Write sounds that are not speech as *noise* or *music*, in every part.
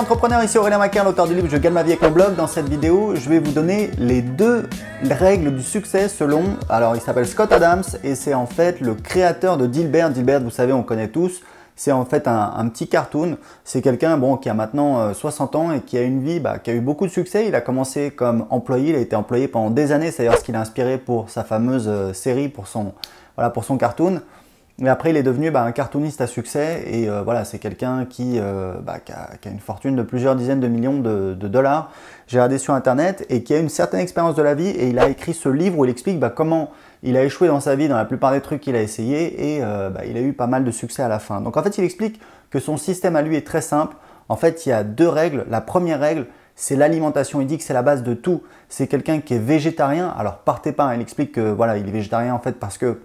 Entrepreneur ici Aurélien Macaire, l'auteur du livre Je gagne ma vie avec mon blog. Dans cette vidéo, je vais vous donner les deux règles du succès selon, alors il s'appelle Scott Adams et c'est en fait le créateur de Dilbert. Dilbert, vous savez, on connaît tous. C'est en fait un, petit cartoon. C'est quelqu'un bon, qui a maintenant 60 euh, ans et qui a une vie, bah, qui a eu beaucoup de succès. Il a commencé comme employé, il a été employé pendant des années. C'est d'ailleurs ce qu'il a inspiré pour sa fameuse euh, série, pour son cartoon. Mais après, il est devenu bah, un cartooniste à succès et euh, voilà, c'est quelqu'un euh, bah, qui, a, une fortune de plusieurs dizaines de millions de, dollars. J'ai regardé sur internet et qui a une certaine expérience de la vie et il a écrit ce livre où il explique bah, comment il a échoué dans sa vie dans la plupart des trucs qu'il a essayé et euh, il a eu pas mal de succès à la fin. Donc en fait, il explique que son système à lui est très simple. En fait, il y a deux règles. La première règle, c'est l'alimentation. Il dit que c'est la base de tout. C'est quelqu'un qui est végétarien. Alors partez pas. Hein. Il explique que voilà, il est végétarien en fait parce que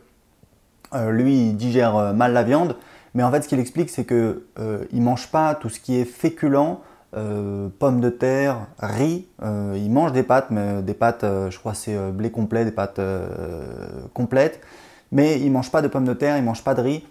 euh, lui, il digère euh, mal la viande, mais en fait, ce qu'il explique, c'est qu'il euh, ne mange pas tout ce qui est féculent, pommes de terre, riz. il mange des pâtes, mais des pâtes, je crois, c'est blé complet, des pâtes complètes. Mais il ne mange pas de pommes de terre, il ne mange pas de riz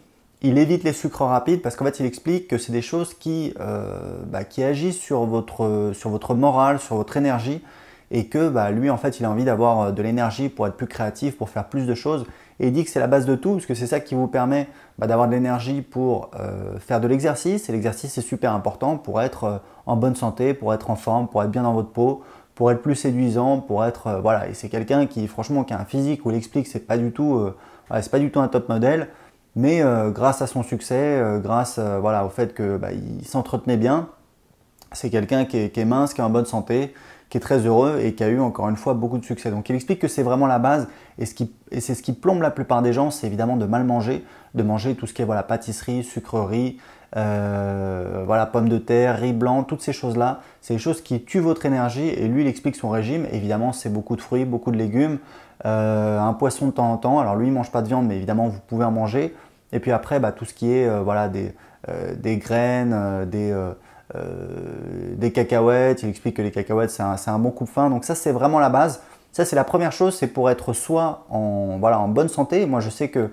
il évite les sucres rapides parce qu'en fait il explique que c'est des choses qui, bah, agissent sur votre, morale, sur votre énergie et que bah, lui en fait il a envie d'avoir de l'énergie pour être plus créatif, pour faire plus de choses et il dit que c'est la base de tout, parce que c'est ça qui vous permet bah, d'avoir de l'énergie pour euh, faire de l'exercice. Et l'exercice, c'est super important pour être euh, en bonne santé, pour être en forme, pour être bien dans votre peau, pour être plus séduisant, pour être... Euh, voilà, et c'est quelqu'un qui, franchement, qui a un physique où il explique c'est pas du tout... c'est pas du tout un top modèle, mais grâce à son succès, grâce voilà, au fait qu'il bah, s'entretenait bien, c'est quelqu'un qui, qui est mince, qui est en bonne santé, qui est très heureux et qui a eu encore une fois beaucoup de succès. Donc il explique que c'est vraiment la base et, ce qui, et c'est ce qui plombe la plupart des gens, c'est évidemment de mal manger, de manger tout ce qui est voilà, pâtisserie, sucrerie, euh, voilà, pommes de terre, riz blanc, toutes ces choses-là. C'est des choses qui tuent votre énergie et lui il explique son régime. Évidemment c'est beaucoup de fruits, beaucoup de légumes, euh, un poisson de temps en temps. Alors lui il mange pas de viande mais évidemment vous pouvez en manger. Et puis après bah, tout ce qui est euh, voilà, des graines, des... Euh, des cacahuètes. Il explique que les cacahuètes, c'est un, bon coup de fin Donc ça, c'est vraiment la base. Ça, c'est la première chose, c'est pour être soit en, voilà, en bonne santé. Moi, je sais que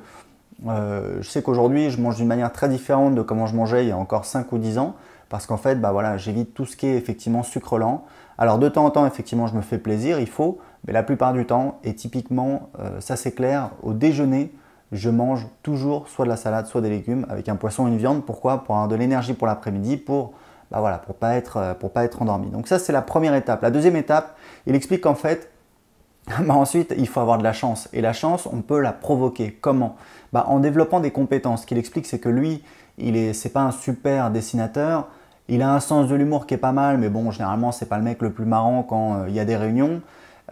euh, je sais qu'aujourd'hui, je mange d'une manière très différente de comment je mangeais il y a encore 5 ou 10 ans, parce qu'en fait, bah voilà, j'évite tout ce qui est effectivement sucre lent. Alors de temps en temps, effectivement, je me fais plaisir, il faut, mais la plupart du temps, et typiquement, euh, ça c'est clair, au déjeuner, je mange toujours soit de la salade, soit des légumes, avec un poisson une viande. Pourquoi Pour avoir de l'énergie pour l'après-midi, pour bah voilà, pour pas être, euh, pour pas être endormi. Donc ça, c'est la première étape. La deuxième étape, il explique qu'en fait, *laughs* bah ensuite, il faut avoir de la chance. Et la chance, on peut la provoquer. Comment bah En développant des compétences. Ce qu'il explique, c'est que lui, il est, c'est pas un super dessinateur. Il a un sens de l'humour qui est pas mal, mais bon, généralement, c'est pas le mec le plus marrant quand euh, il y a des réunions.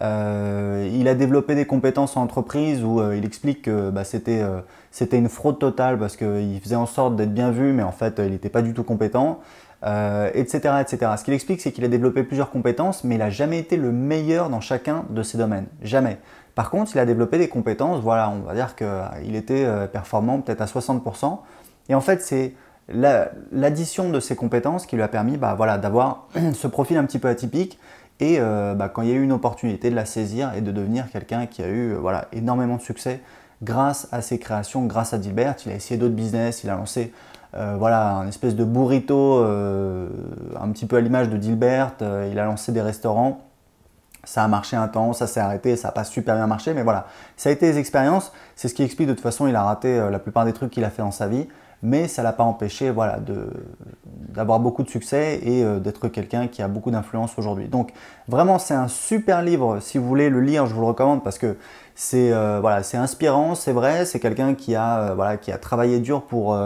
Euh, il a développé des compétences en entreprise où il explique que c'était, une fraude totale parce qu'il faisait en sorte d'être bien vu, mais en fait, il n'était pas du tout compétent etc., euh, etc. Ce qu'il explique, c'est qu'il a développé plusieurs compétences, mais il n'a jamais été le meilleur dans chacun de ces domaines. Jamais. Par contre, il a développé des compétences, voilà, on va dire qu'il était euh, performant peut-être à 60%. Et en fait, c'est l'addition de ces compétences qui lui a permis bah, voilà, d'avoir *clears throat* ce profil un petit peu atypique et euh, bah, quand il y a eu une opportunité de la saisir et de devenir quelqu'un qui a eu voilà, énormément de succès grâce à ses créations, grâce à Dilbert. Il a essayé d'autres business, il a lancé euh, voilà, un espèce de burrito, euh, un petit peu à l'image de Dilbert. Euh, il a lancé des restaurants. Ça a marché un temps, ça s'est arrêté, ça n'a pas super bien marché, mais voilà. Ça a été des expériences. C'est ce qui explique de toute façon, il a raté la plupart des trucs qu'il a fait dans sa vie, mais ça l'a pas empêché, voilà, de, d'avoir beaucoup de succès et euh, d'être quelqu'un qui a beaucoup d'influence aujourd'hui. Donc vraiment c'est un super livre, si vous voulez le lire, je vous le recommande parce que c'est euh, voilà, c'est inspirant, c'est vrai, c'est quelqu'un qui a euh, travaillé dur pour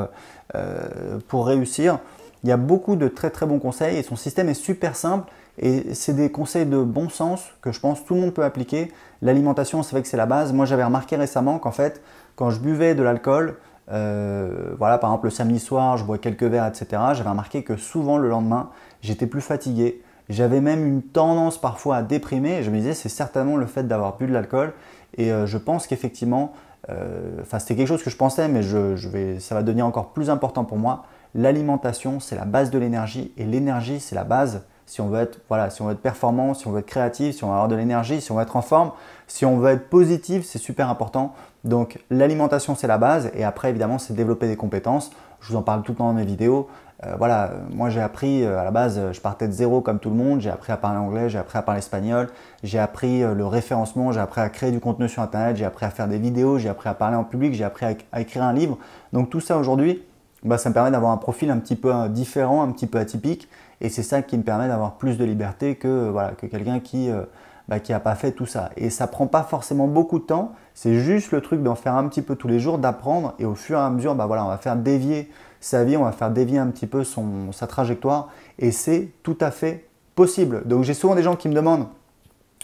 pour réussir. Il y a beaucoup de très très bons conseils et son système est super simple. Et c'est des conseils de bon sens que je pense tout le monde peut appliquer. L'alimentation, c'est vrai que c'est la base. Moi, j'avais remarqué récemment qu'en fait, quand je buvais de l'alcool, euh, voilà, par exemple, le samedi soir, je bois quelques verres, etc. J'avais remarqué que souvent le lendemain, j'étais plus fatigué. J'avais même une tendance parfois à déprimer. je me disais, c'est certainement le fait d'avoir bu de l'alcool. Et euh, je pense qu'effectivement, euh, enfin, c'était quelque chose que je pensais, mais je vais, ça va devenir encore plus important pour moi. L'alimentation, c'est la base de l'énergie. Et l'énergie, c'est la base si on veut être, voilà, si on veut être performant, si on veut être créatif, si on veut avoir de l'énergie, si on veut être en forme, si on veut être positif, c'est super important. Donc l'alimentation c'est la base et après évidemment c'est développer des compétences. Je vous en parle tout le temps dans mes vidéos. Euh, voilà, moi j'ai appris euh, à la base, je partais de zéro comme tout le monde. J'ai appris à parler anglais, j'ai appris à parler espagnol, j'ai appris euh, le référencement, j'ai appris à créer du contenu sur internet, j'ai appris à faire des vidéos, j'ai appris à parler en public, j'ai appris à écrire un livre. Donc tout ça aujourd'hui, bah, ça me permet d'avoir un profil un petit peu euh, différent, un petit peu atypique. Et c'est ça qui me permet d'avoir plus de liberté que, euh, quelqu'un qui n'a euh, bah, pas fait tout ça. Et ça prend pas forcément beaucoup de temps. C'est juste le truc d'en faire un petit peu tous les jours, d'apprendre. Et au fur et à mesure, bah, voilà, on va faire dévier sa vie, on va faire dévier un petit peu son, sa trajectoire. Et c'est tout à fait possible. Donc j'ai souvent des gens qui me demandent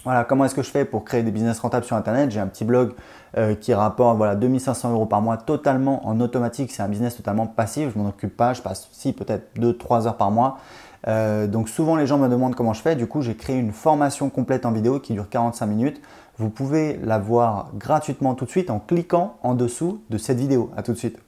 voilà, comment est-ce que je fais pour créer des business rentables sur Internet J'ai un petit blog euh, qui rapporte voilà, 2500 euros par mois totalement en automatique. C'est un business totalement passif, je m'en occupe pas, je passe si peut-être 2-3 heures par mois. Euh, donc souvent les gens me demandent comment je fais, du coup j'ai créé une formation complète en vidéo qui dure 45 minutes. Vous pouvez la voir gratuitement tout de suite en cliquant en dessous de cette vidéo. A tout de suite.